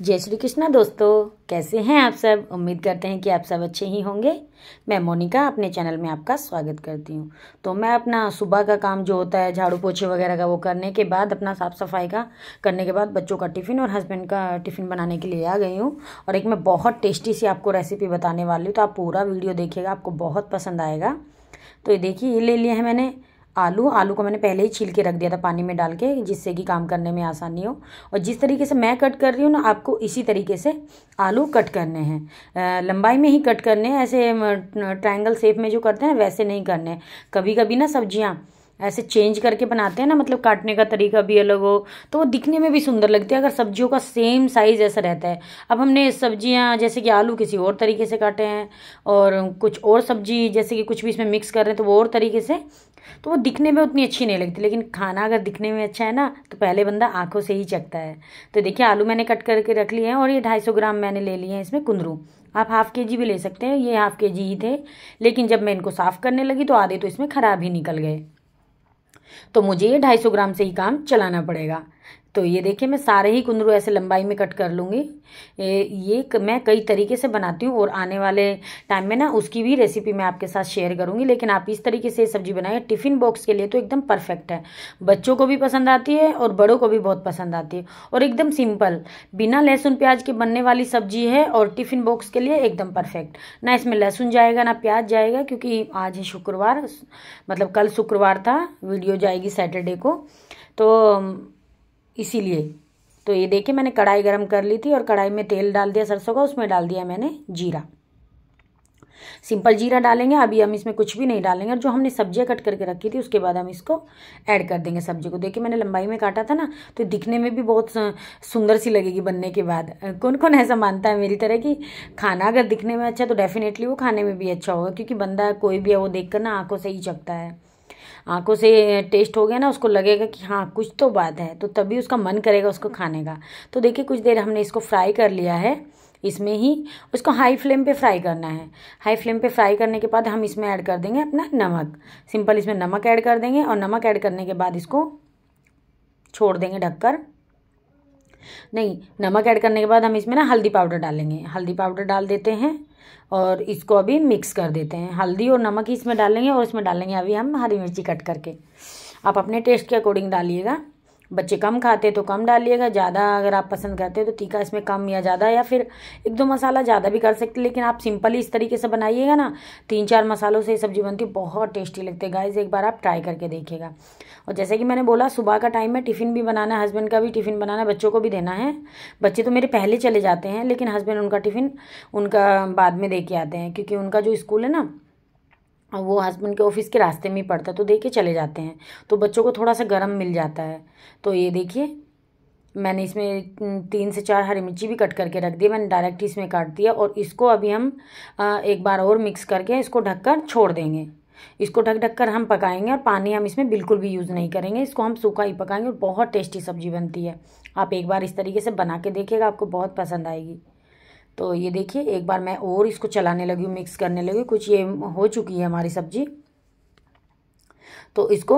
जय श्री कृष्णा दोस्तों कैसे हैं आप सब उम्मीद करते हैं कि आप सब अच्छे ही होंगे मैं मोनिका अपने चैनल में आपका स्वागत करती हूँ तो मैं अपना सुबह का काम जो होता है झाड़ू पोछे वगैरह का वो करने के बाद अपना साफ़ सफाई का करने के बाद बच्चों का टिफ़िन और हस्बैंड का टिफ़िन बनाने के लिए आ गई हूँ और एक मैं बहुत टेस्टी सी आपको रेसिपी बताने वाली हूँ तो आप पूरा वीडियो देखिएगा आपको बहुत पसंद आएगा तो ये देखिए ये ले लिया है मैंने आलू आलू को मैंने पहले ही छील के रख दिया था पानी में डाल के जिससे कि काम करने में आसानी हो और जिस तरीके से मैं कट कर रही हूँ ना आपको इसी तरीके से आलू कट करने हैं लंबाई में ही कट करने हैं ऐसे ट्रायंगल शेप में जो करते हैं वैसे नहीं करने कभी कभी ना सब्जियाँ ऐसे चेंज करके बनाते हैं ना मतलब काटने का तरीका भी अलग हो तो वो दिखने में भी सुंदर लगती है अगर सब्जियों का सेम साइज़ ऐसा रहता है अब हमने सब्जियां जैसे कि आलू किसी और तरीके से काटे हैं और कुछ और सब्जी जैसे कि कुछ भी इसमें मिक्स कर रहे हैं तो वो और तरीके से तो वो दिखने में उतनी अच्छी नहीं लगती लेकिन खाना अगर दिखने में अच्छा है ना तो पहले बंदा आंखों से ही चखता है तो देखिए आलू मैंने कट करके रख लिए हैं और ये ढाई सौ ग्राम मैंने ले लिए हैं इसमें कुंदरू आप हाफ़ के जी भी ले सकते हैं ये हाफ़ के जी ही थे लेकिन जब मैं इनको साफ़ करने लगी तो आधे तो इसमें ख़राब ही निकल गए तो मुझे ये ढाई सौ ग्राम से ही काम चलाना पड़ेगा तो ये देखिए मैं सारे ही कुंदरू ऐसे लंबाई में कट कर लूँगी ये मैं कई तरीके से बनाती हूँ और आने वाले टाइम में ना उसकी भी रेसिपी मैं आपके साथ शेयर करूँगी लेकिन आप इस तरीके से सब्जी बनाइए टिफ़िन बॉक्स के लिए तो एकदम परफेक्ट है बच्चों को भी पसंद आती है और बड़ों को भी बहुत पसंद आती है और एकदम सिंपल बिना लहसुन प्याज के बनने वाली सब्जी है और टिफ़िन बॉक्स के लिए एकदम परफेक्ट ना इसमें लहसुन जाएगा ना प्याज जाएगा क्योंकि आज है शुक्रवार मतलब कल शुक्रवार था वीडियो जाएगी सैटरडे को तो इसीलिए तो ये देखिए मैंने कढ़ाई गरम कर ली थी और कढ़ाई में तेल डाल दिया सरसों का उसमें डाल दिया मैंने जीरा सिंपल जीरा डालेंगे अभी हम इसमें कुछ भी नहीं डालेंगे और जो हमने सब्जियां कट करके रखी थी उसके बाद हम इसको ऐड कर देंगे सब्जी को देखिए मैंने लंबाई में काटा था ना तो दिखने में भी बहुत सुंदर सी लगेगी बनने के बाद कौन कौन ऐसा मानता है मेरी तरह कि खाना अगर दिखने में अच्छा तो डेफिनेटली वो खाने में भी अच्छा होगा क्योंकि बंदा कोई भी है वो देख ना आँखों से ही चकता है आंखों से टेस्ट हो गया ना उसको लगेगा कि हाँ कुछ तो बात है तो तभी उसका मन करेगा उसको खाने का तो देखिए कुछ देर हमने इसको फ्राई कर लिया है इसमें ही उसको हाई फ्लेम पे फ्राई करना है हाई फ्लेम पे फ्राई करने के बाद हम इसमें ऐड कर देंगे अपना नमक सिंपल इसमें नमक ऐड कर देंगे और नमक ऐड करने के बाद इसको छोड़ देंगे ढककर नहीं नमक ऐड करने के बाद हम इसमें ना हल्दी पाउडर डालेंगे हल्दी पाउडर डाल देते हैं और इसको अभी मिक्स कर देते हैं हल्दी और नमक ही इसमें डालेंगे और इसमें डालेंगे अभी हम हरी मिर्ची कट करके आप अपने टेस्ट के अकॉर्डिंग डालिएगा बच्चे कम खाते तो कम डालिएगा ज़्यादा अगर आप पसंद करते हैं तो तीखा इसमें कम या ज़्यादा या फिर एक दो मसाला ज़्यादा भी कर सकते लेकिन आप सिंपल ही इस तरीके से बनाइएगा ना तीन चार मसालों से ये सब्जी बनती बहुत टेस्टी लगती है गाइज एक बार आप ट्राई करके देखिएगा और जैसे कि मैंने बोला सुबह का टाइम है टिफ़िन भी बनाना है हस्बैंड का भी टिफ़िन बनाना है बच्चों को भी देना है बच्चे तो मेरे पहले चले जाते हैं लेकिन हस्बैंड उनका टिफ़िन उनका बाद में दे के आते हैं क्योंकि उनका जो स्कूल है ना वो हस्बैंड के ऑफिस के रास्ते में ही पड़ता है तो देखे चले जाते हैं तो बच्चों को थोड़ा सा गर्म मिल जाता है तो ये देखिए मैंने इसमें तीन से चार हरी मिर्ची भी कट करके रख दिया मैंने डायरेक्ट इसमें काट दिया और इसको अभी हम एक बार और मिक्स करके इसको ढककर छोड़ देंगे इसको ढक ढक कर हम पकाएंगे और पानी हम इसमें बिल्कुल भी यूज़ नहीं करेंगे इसको हम सूखा ही पकाएंगे और बहुत टेस्टी सब्जी बनती है आप एक बार इस तरीके से बना के देखिएगा आपको बहुत पसंद आएगी तो ये देखिए एक बार मैं और इसको चलाने लगी हूँ मिक्स करने लगी कुछ ये हो चुकी है हमारी सब्जी तो इसको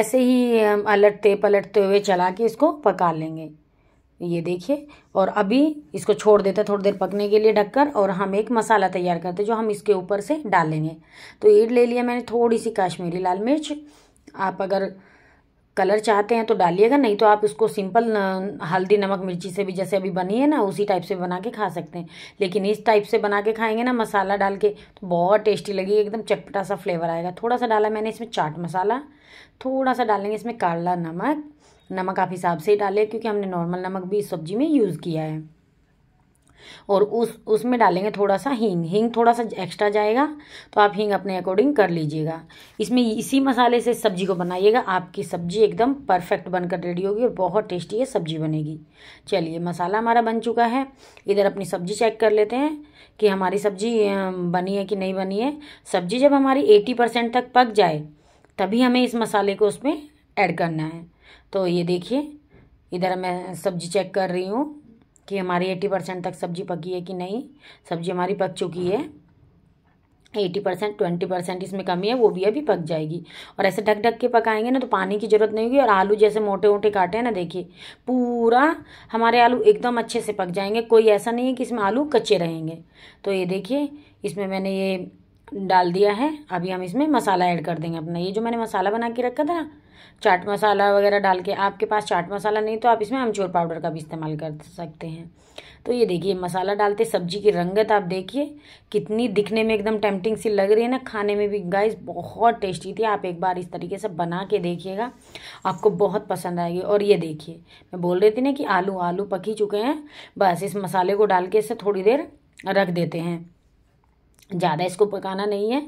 ऐसे ही अलटते पलटते हुए चला के इसको पका लेंगे ये देखिए और अभी इसको छोड़ देते हैं थोड़ी देर पकने के लिए ढककर और हम एक मसाला तैयार करते हैं जो हम इसके ऊपर से डालेंगे तो ये ले लिया मैंने थोड़ी सी कश्मीरी लाल मिर्च आप अगर कलर चाहते हैं तो डालिएगा नहीं तो आप इसको सिंपल हल्दी नमक मिर्ची से भी जैसे अभी बनी है ना उसी टाइप से बना के खा सकते हैं लेकिन इस टाइप से बना के खाएंगे ना मसाला डाल के तो बहुत टेस्टी लगेगी एकदम चटपटा सा फ्लेवर आएगा थोड़ा सा डाला मैंने इसमें चाट मसाला थोड़ा सा डालेंगे इसमें काला नमक नमक आप हिसाब से ही डालें क्योंकि हमने नॉर्मल नमक भी इस सब्जी में यूज़ किया है और उस उसमें डालेंगे थोड़ा सा हींग हींग थोड़ा सा एक्स्ट्रा जाएगा तो आप हींग अपने अकॉर्डिंग कर लीजिएगा इसमें इसी मसाले से सब्जी को बनाइएगा आपकी सब्जी एकदम परफेक्ट बनकर रेडी होगी और बहुत टेस्टी है सब्जी बनेगी चलिए मसाला हमारा बन चुका है इधर अपनी सब्जी चेक कर लेते हैं कि हमारी सब्जी बनी है कि नहीं बनी है सब्जी जब हमारी एटी परसेंट तक पक जाए तभी हमें इस मसाले को उसमें ऐड करना है तो ये देखिए इधर मैं सब्जी चेक कर रही हूँ कि हमारी एट्टी परसेंट तक सब्जी पकी है कि नहीं सब्जी हमारी पक चुकी है एटी परसेंट ट्वेंटी परसेंट इसमें कमी है वो भी अभी पक जाएगी और ऐसे ढक ढक के पकाएंगे ना तो पानी की ज़रूरत नहीं होगी और आलू जैसे मोटे मोटे काटे हैं ना देखिए पूरा हमारे आलू एकदम अच्छे से पक जाएंगे कोई ऐसा नहीं है कि इसमें आलू कच्चे रहेंगे तो ये देखिए इसमें मैंने ये डाल दिया है अभी हम इसमें मसाला ऐड कर देंगे अपना ये जो मैंने मसाला बना के रखा था चाट मसाला वगैरह डाल के आपके पास चाट मसाला नहीं तो आप इसमें अमचूर पाउडर का भी इस्तेमाल कर सकते हैं तो ये देखिए मसाला डालते सब्जी की रंगत आप देखिए कितनी दिखने में एकदम टेम्पटिंग सी लग रही है ना खाने में भी गाइस बहुत टेस्टी थी आप एक बार इस तरीके से बना के देखिएगा आपको बहुत पसंद आएगी और ये देखिए मैं बोल रही थी ना कि आलू आलू पकी चुके हैं बस इस मसाले को डाल के इसे थोड़ी देर रख देते हैं ज़्यादा इसको पकाना नहीं है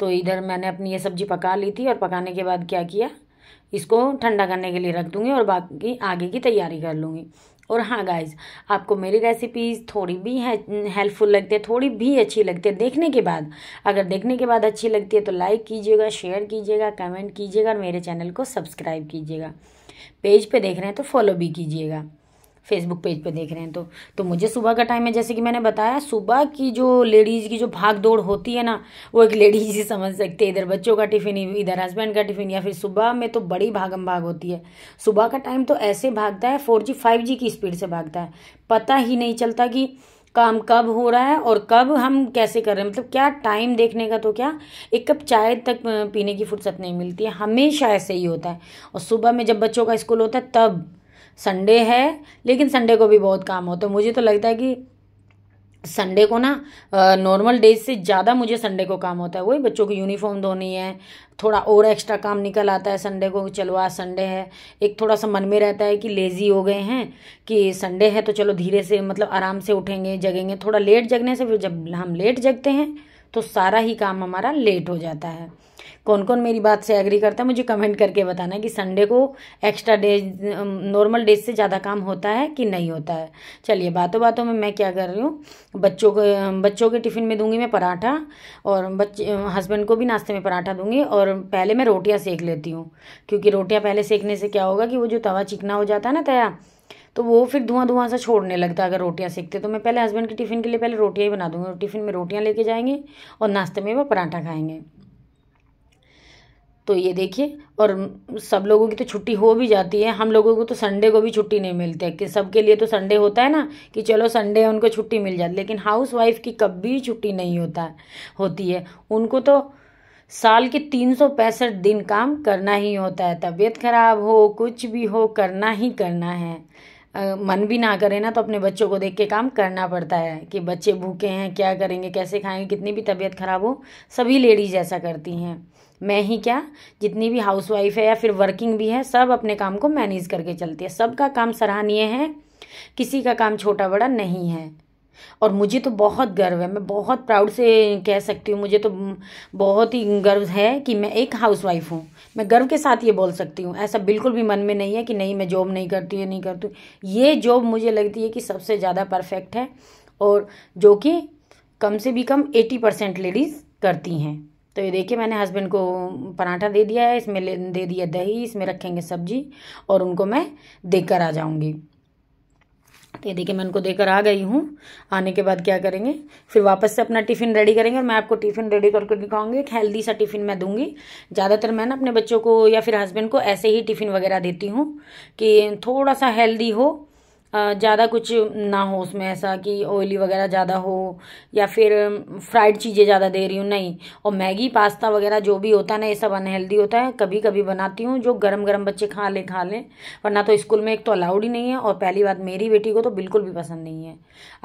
तो इधर मैंने अपनी ये सब्ज़ी पका ली थी और पकाने के बाद क्या किया इसको ठंडा करने के लिए रख दूँगी और बाकी आगे की तैयारी कर लूँगी और हाँ गाइज आपको मेरी रेसिपीज़ थोड़ी भी है हेल्पफुल लगती है थोड़ी भी अच्छी लगती है देखने के बाद अगर देखने के बाद अच्छी लगती है तो लाइक कीजिएगा शेयर कीजिएगा कमेंट कीजिएगा और मेरे चैनल को सब्सक्राइब कीजिएगा पेज पे देख रहे हैं तो फॉलो भी कीजिएगा फेसबुक पेज पे देख रहे हैं तो तो मुझे सुबह का टाइम है जैसे कि मैंने बताया सुबह की जो लेडीज़ की जो भाग दौड़ होती है ना वो एक लेडीज़ ही समझ सकते हैं इधर बच्चों का टिफ़िन इधर हस्बैंड का टिफ़िन या फिर सुबह में तो बड़ी भागम भाग होती है सुबह का टाइम तो ऐसे भागता है फोर जी फाइव जी की स्पीड से भागता है पता ही नहीं चलता कि काम कब हो रहा है और कब हम कैसे कर रहे हैं मतलब क्या टाइम देखने का तो क्या एक कप चाय तक पीने की फुर्सत नहीं मिलती है हमेशा ऐसे ही होता है और सुबह में जब बच्चों का स्कूल होता है तब संडे है लेकिन संडे को भी बहुत काम होता है मुझे तो लगता है कि संडे को ना नॉर्मल डेज से ज़्यादा मुझे संडे को काम होता है वही बच्चों की यूनिफॉर्म धोनी है थोड़ा और एक्स्ट्रा काम निकल आता है संडे को चलो आज संडे है एक थोड़ा सा मन में रहता है कि लेज़ी हो गए हैं कि संडे है तो चलो धीरे से मतलब आराम से उठेंगे जगेंगे थोड़ा लेट जगने से फिर जब हम लेट जगते हैं तो सारा ही काम हमारा लेट हो जाता है कौन कौन मेरी बात से एग्री करता है मुझे कमेंट करके बताना कि संडे को एक्स्ट्रा डेज नॉर्मल डेज से ज़्यादा काम होता है कि नहीं होता है चलिए बातों बातों में मैं क्या कर रही हूँ बच्चों को बच्चों के टिफ़िन में दूंगी मैं पराठा और बच्चे हस्बैंड को भी नाश्ते में पराठा दूंगी और पहले मैं रोटियाँ सेक लेती हूँ क्योंकि रोटियाँ पहले सेकने से क्या होगा कि वो जो तवा चिकना हो जाता है ना तया तो वो फिर धुआं धुआं सा छोड़ने लगता है अगर रोटियां सेकते तो मैं पहले हस्बैंड के टिफ़िन के लिए पहले रोटियां ही बना दूंगी टिफ़िन में रोटियां लेके जाएंगे और नाश्ते में वो पराठा खाएंगे तो ये देखिए और सब लोगों की तो छुट्टी हो भी जाती है हम लोगों को तो संडे को भी छुट्टी नहीं मिलती है कि सबके लिए तो संडे होता है ना कि चलो संडे उनको छुट्टी मिल जाती लेकिन हाउस वाइफ की कभी छुट्टी नहीं होता है होती है उनको तो साल के तीन सौ पैंसठ दिन काम करना ही होता है तबीयत खराब हो कुछ भी हो करना ही करना है आ, मन भी ना करे ना तो अपने बच्चों को देख के काम करना पड़ता है कि बच्चे भूखे हैं क्या करेंगे कैसे खाएंगे कितनी भी तबीयत खराब हो सभी लेडीज ऐसा करती हैं मैं ही क्या जितनी भी हाउसवाइफ है या फिर वर्किंग भी है सब अपने काम को मैनेज करके चलती है सबका काम सराहनीय है किसी का काम छोटा बड़ा नहीं है और मुझे तो बहुत गर्व है मैं बहुत प्राउड से कह सकती हूँ मुझे तो बहुत ही गर्व है कि मैं एक हाउसवाइफ हूँ मैं गर्व के साथ ये बोल सकती हूँ ऐसा बिल्कुल भी मन में नहीं है कि नहीं मैं जॉब नहीं करती या नहीं करती ये जॉब मुझे लगती है कि सबसे ज़्यादा परफेक्ट है और जो कि कम से भी कम एटी परसेंट लेडीज़ करती हैं तो ये देखिए मैंने हस्बैंड को पराठा दे दिया है इसमें दे दिया दही इसमें रखेंगे सब्जी और उनको मैं देकर आ जाऊँगी तो ये देखिए मैं उनको देकर आ गई हूँ आने के बाद क्या करेंगे फिर वापस से अपना टिफ़िन रेडी करेंगे और मैं आपको टिफ़िन रेडी करके दिखाऊंगी एक हेल्दी सा टिफ़िन मैं दूंगी ज़्यादातर मैं ना अपने बच्चों को या फिर हस्बैंड को ऐसे ही टिफ़िन वगैरह देती हूँ कि थोड़ा सा हेल्दी हो ज़्यादा कुछ ना हो उसमें ऐसा कि ऑयली वगैरह ज़्यादा हो या फिर फ्राइड चीज़ें ज़्यादा दे रही हूँ नहीं और मैगी पास्ता वगैरह जो भी होता है ना ये सब अनहेल्दी होता है कभी कभी बनाती हूँ जो गर्म गर्म बच्चे खा लें खा लें वरना तो स्कूल में एक तो अलाउड ही नहीं है और पहली बात मेरी बेटी को तो बिल्कुल भी पसंद नहीं है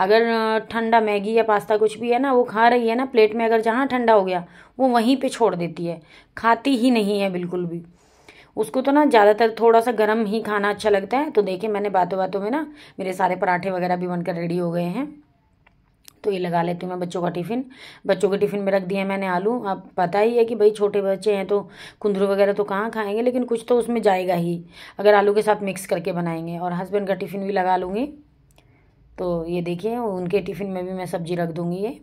अगर ठंडा मैगी या पास्ता कुछ भी है ना वो खा रही है ना प्लेट में अगर जहाँ ठंडा हो गया वो वहीं पर छोड़ देती है खाती ही नहीं है बिल्कुल भी उसको तो ना ज़्यादातर थोड़ा सा गर्म ही खाना अच्छा लगता है तो देखिए मैंने बातों बातों में ना मेरे सारे पराठे वगैरह भी बनकर रेडी हो गए हैं तो ये लगा लेती हूँ मैं बच्चों का टिफ़िन बच्चों के टिफ़िन में रख दिया मैंने आलू अब पता ही है कि भाई छोटे बच्चे हैं तो कुंदरू वगैरह तो कहाँ खाएंगे लेकिन कुछ तो उसमें जाएगा ही अगर आलू के साथ मिक्स करके बनाएंगे और हस्बैंड का टिफ़िन भी लगा लूँगी तो ये देखिए उनके टिफ़िन में भी मैं सब्ज़ी रख दूँगी ये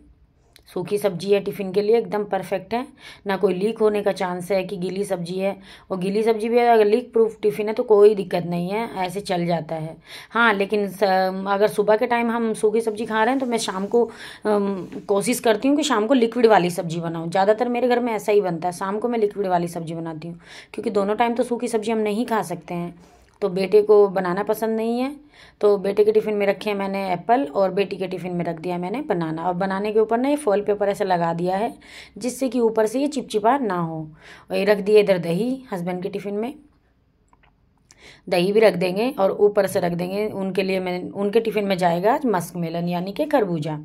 सूखी सब्जी है टिफ़िन के लिए एकदम परफेक्ट है ना कोई लीक होने का चांस है कि गीली सब्जी है और गीली सब्जी भी अगर लीक प्रूफ टिफ़िन है तो कोई दिक्कत नहीं है ऐसे चल जाता है हाँ लेकिन अगर सुबह के टाइम हम सूखी सब्जी खा रहे हैं तो मैं शाम को कोशिश करती हूँ कि शाम को लिक्विड वाली सब्जी बनाऊँ ज़्यादातर मेरे घर में ऐसा ही बनता है शाम को मैं लिक्विड वाली सब्जी बनाती हूँ क्योंकि दोनों टाइम तो सूखी सब्जी हम नहीं खा सकते हैं तो बेटे को बनाना पसंद नहीं है तो बेटे के टिफ़िन में रखे हैं मैंने एप्पल और बेटी के टिफ़िन में रख दिया मैंने बनाना और बनाने के ऊपर ना ये फॉल पेपर ऐसा लगा दिया है जिससे कि ऊपर से ये चिपचिपा ना हो और ये रख दिए इधर दही हस्बैंड के टिफ़िन में दही भी रख देंगे और ऊपर से रख देंगे उनके लिए मैं उनके टिफ़िन में जाएगा आज मस्क मेलन यानी कि खरबूजा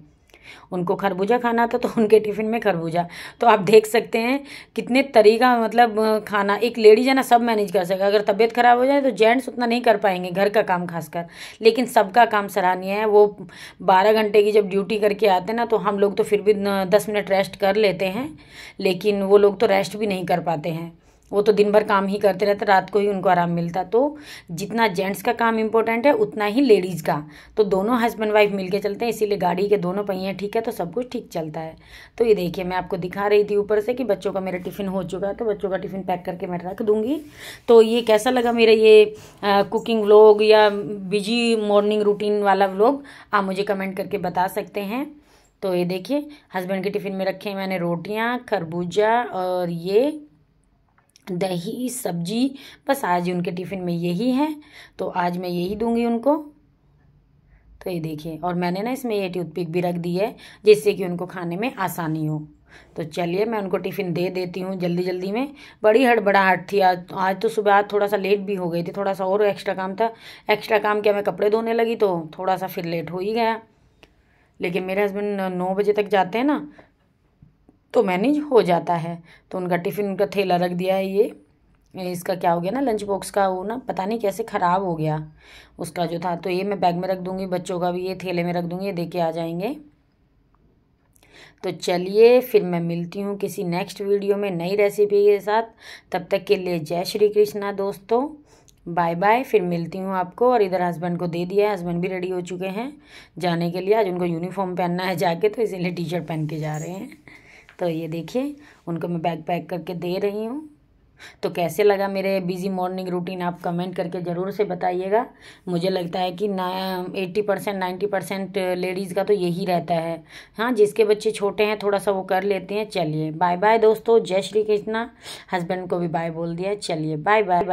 उनको खरबूजा खाना था तो उनके टिफ़िन में खरबूजा तो आप देख सकते हैं कितने तरीका मतलब खाना एक लेडीज है ना सब मैनेज कर सके अगर तबीयत ख़राब हो जाए तो जेंट्स उतना नहीं कर पाएंगे घर का काम खासकर लेकिन सबका काम सराहनीय है वो बारह घंटे की जब ड्यूटी करके आते हैं ना तो हम लोग तो फिर भी दस मिनट रेस्ट कर लेते हैं लेकिन वो लोग तो रेस्ट भी नहीं कर पाते हैं वो तो दिन भर काम ही करते रहते रात को ही उनको आराम मिलता तो जितना जेंट्स का काम इम्पोर्टेंट है उतना ही लेडीज़ का तो दोनों हस्बैंड वाइफ मिलके चलते हैं इसीलिए गाड़ी के दोनों पहिए ठीक है तो सब कुछ ठीक चलता है तो ये देखिए मैं आपको दिखा रही थी ऊपर से कि बच्चों का मेरा टिफ़िन हो चुका है तो बच्चों का टिफ़िन पैक करके मैं रख दूँगी तो ये कैसा लगा मेरा ये आ, कुकिंग व्लॉग या बिजी मॉर्निंग रूटीन वाला व्लॉग आप मुझे कमेंट करके बता सकते हैं तो ये देखिए हस्बैंड के टिफ़िन में रखे मैंने रोटियाँ खरबूजा और ये दही सब्जी बस आज उनके टिफ़िन में यही है तो आज मैं यही दूंगी उनको तो ये देखिए और मैंने ना इसमें ये टूथपिक भी रख दी है जिससे कि उनको खाने में आसानी हो तो चलिए मैं उनको टिफ़िन दे देती हूँ जल्दी जल्दी में बड़ी हड़बड़ाहट थी आज आज तो सुबह आज थोड़ा सा लेट भी हो गई थी थोड़ा सा और एक्स्ट्रा काम था एक्स्ट्रा काम क्या मैं कपड़े धोने लगी तो थोड़ा सा फिर लेट हो ही गया लेकिन मेरे हस्बैंड नौ बजे तक जाते हैं ना तो मैनेज हो जाता है तो उनका टिफ़िन उनका थैला रख दिया है ये इसका क्या हो गया ना लंच बॉक्स का वो ना पता नहीं कैसे ख़राब हो गया उसका जो था तो ये मैं बैग में रख दूँगी बच्चों का भी ये थैले में रख दूँगी ये दे के आ जाएंगे तो चलिए फिर मैं मिलती हूँ किसी नेक्स्ट वीडियो में नई रेसिपी के साथ तब तक के लिए जय श्री कृष्णा दोस्तों बाय बाय फिर मिलती हूँ आपको और इधर हस्बैंड को दे दिया है हस्बैंड भी रेडी हो चुके हैं जाने के लिए आज उनको यूनिफॉर्म पहनना है जाके तो इसीलिए टी शर्ट पहन के जा रहे हैं तो ये देखिए उनको मैं बैग पैक करके दे रही हूँ तो कैसे लगा मेरे बिजी मॉर्निंग रूटीन आप कमेंट करके ज़रूर से बताइएगा मुझे लगता है कि ना eighty percent ninety percent ladies का तो यही रहता है हाँ जिसके बच्चे छोटे हैं थोड़ा सा वो कर लेते हैं चलिए बाय बाय दोस्तों जय श्री कृष्णा हस्बैंड को भी बाय बोल दिया चलिए बाय बाय